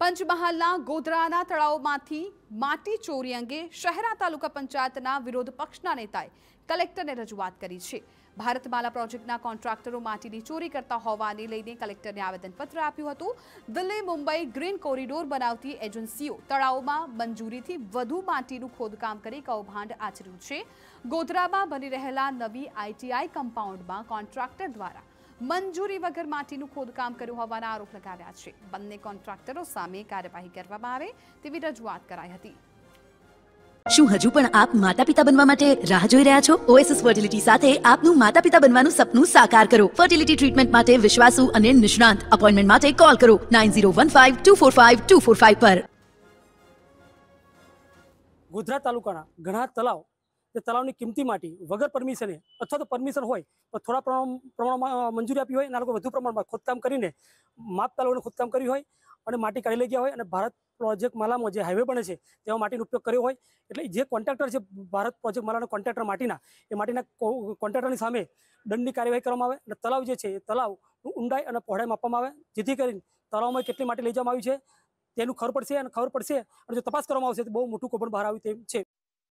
પંચમહાલના ગોધરાના તળાવમાંથી માટી ચોરી અંગે શહેરા તાલુકા પંચાયતના વિરોધ પક્ષના નેતાએ કલેક્ટરને રજૂઆત કરી છે ભારતમાલા પ્રોજેક્ટના કોન્ટ્રાક્ટરો માટીની ચોરી કરતા હોવાને લઈને કલેક્ટરને આવેદનપત્ર આપ્યું હતું દિલ્હી મુંબઈ ગ્રીન કોરિડોર બનાવતી એજન્સીઓ તળાવમાં મંજૂરીથી વધુ માટીનું ખોદકામ કરી કૌભાંડ આચર્યું છે ગોધરામાં બની રહેલા નવી આઈટીઆઈ કમ્પાઉન્ડમાં કોન્ટ્રાક્ટર દ્વારા મંજૂરી વગર માટીનું ખોદકામ કર્યું હોવાના આરોપ લગાવ્યા છે બંને કોન્ટ્રાક્ટરો સામે કાર્યવાહી કરવામાં આવે તેવી રજૂઆત કરાઈ હતી શું હજુ પણ આપ માતા પિતા બનવા માટે રાહ જોઈ રહ્યા છો ઓએસએસ ફર્ટિલિટી સાથે આપનું માતા પિતા બનવાનું સપનું સાકાર કરો ફર્ટિલિટી ટ્રીટમેન્ટ માટે વિશ્વાસુ અને નિષ્ણાંત અપોઇન્ટમેન્ટ માટે કોલ કરો nine zero one five two four five two four five પર ગોધરા તાલુકાના ઘણા તલાવ તે તળાવની કિંમતી માટી વગર પરમિશને અથવા તો પરમિશન હોય પણ થોડા પ્રમાણમાં મંજૂરી આપી હોય અને લોકો વધુ પ્રમાણમાં ખોદકામ કરીને માપ તાલુકાને ખોદકામ કર્યું હોય અને માટી કાઢી લઈ ગયા હોય અને ભારત પ્રોજેક્ટ માલામાં જે હાઇવે બને છે તેમાં માટીનો ઉપયોગ કર્યો હોય એટલે જે કોન્ટ્રાક્ટર છે ભારત પ્રોજેક્ટ માલાના કોન્ટ્રાક્ટર માટીના એ માટીના કોન્ટ્રાક્ટરની સામે દંડની કાર્યવાહી કરવામાં આવે અને તળાવ જે છે એ તળાવ ઊંડાઈ અને પહોળાઈ માપવામાં આવે જેથી કરીને તળાવમાં કેટલી માટી લઈ જવામાં આવી છે તેનું ખબર પડશે અને ખબર પડશે અને જો તપાસ કરવામાં આવશે તો બહુ મોટું કૌભાંડ બહાર આવ્યું તેમ છે